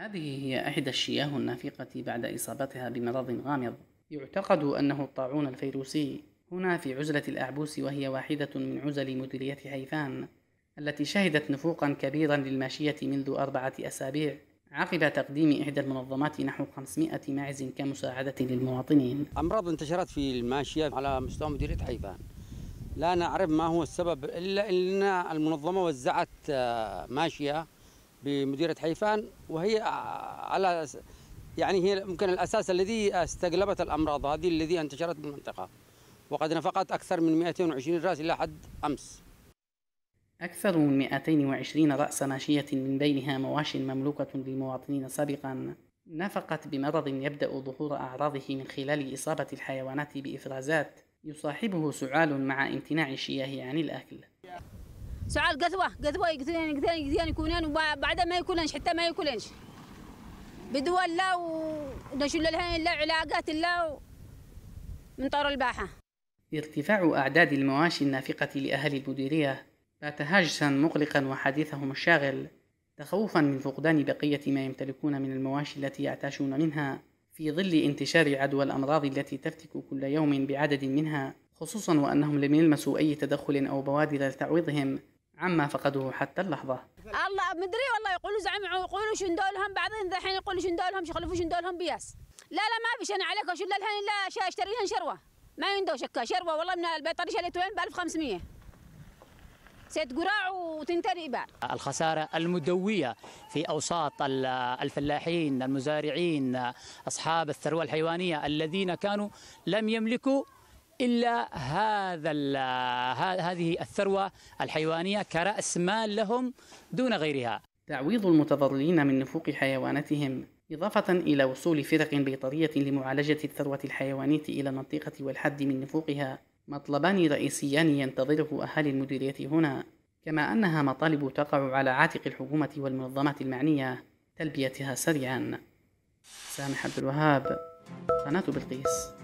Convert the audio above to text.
هذه هي إحدى الشياه النافقة بعد إصابتها بمرض غامض يعتقد أنه الطاعون الفيروسي هنا في عزلة الأعبوس وهي واحدة من عزل مديرية حيفان التي شهدت نفوقا كبيرا للماشية منذ أربعة أسابيع عقب تقديم إحدى المنظمات نحو 500 معز كمساعدة للمواطنين أمراض انتشرت في الماشية على مستوى مديرية حيفان لا نعرف ما هو السبب إلا أن المنظمة وزعت آه، ماشية بمديره حيفان وهي على يعني هي ممكن الاساس الذي استقلبت الامراض هذه الذي انتشرت بالمنطقه وقد نفقت اكثر من 220 راس الى حد امس أكثر من 220 رأس ماشية من بينها مواشي مملوكة للمواطنين سابقا نفقت بمرض يبدأ ظهور أعراضه من خلال إصابة الحيوانات بإفرازات يصاحبه سعال مع امتناع الشياه عن الأكل سعال قثوة قثوة يقتلين يقتلين يقتلين يكونين وبعدها ما يكونش حتى ما يكونش بدول لا ونشل الهين لا علاقات لا من طار الباحة ارتفاع أعداد المواشي النافقة لأهل البوديرية بات هاجسا مقلقا وحديثهم الشاغل تخوفا من فقدان بقية ما يمتلكون من المواشي التي يعتاشون منها في ظل انتشار عدوى الأمراض التي تفتك كل يوم بعدد منها خصوصا وأنهم لم يلمسوا أي تدخل أو بوادر لتعويضهم عما فقدوه حتى اللحظة الله مدري والله يقولوا زعموا يقولوا شندولهم بعضهم ذحين يقولوا شندولهم شخلفوا شندولهم بياس لا لا ما فيش أنا عليك أشيل الحين لا أشتري لهم شروة ما يندو شكا شروة والله من البيطري شريت وين ب 1500 سيد قراع وتنتري إبار الخسارة المدوية في أوساط الفلاحين المزارعين أصحاب الثروة الحيوانية الذين كانوا لم يملكوا الا هذا هذه الثروه الحيوانيه كراس مال لهم دون غيرها. تعويض المتضررين من نفوق حيواناتهم إضافة إلى وصول فرق بيطرية لمعالجة الثروة الحيوانية إلى المنطقة والحد من نفوقها مطلبان رئيسيان ينتظره أهالي المديرية هنا كما أنها مطالب تقع على عاتق الحكومة والمنظمات المعنية تلبيتها سريعا سامح عبد الوهاب قناة بلقيس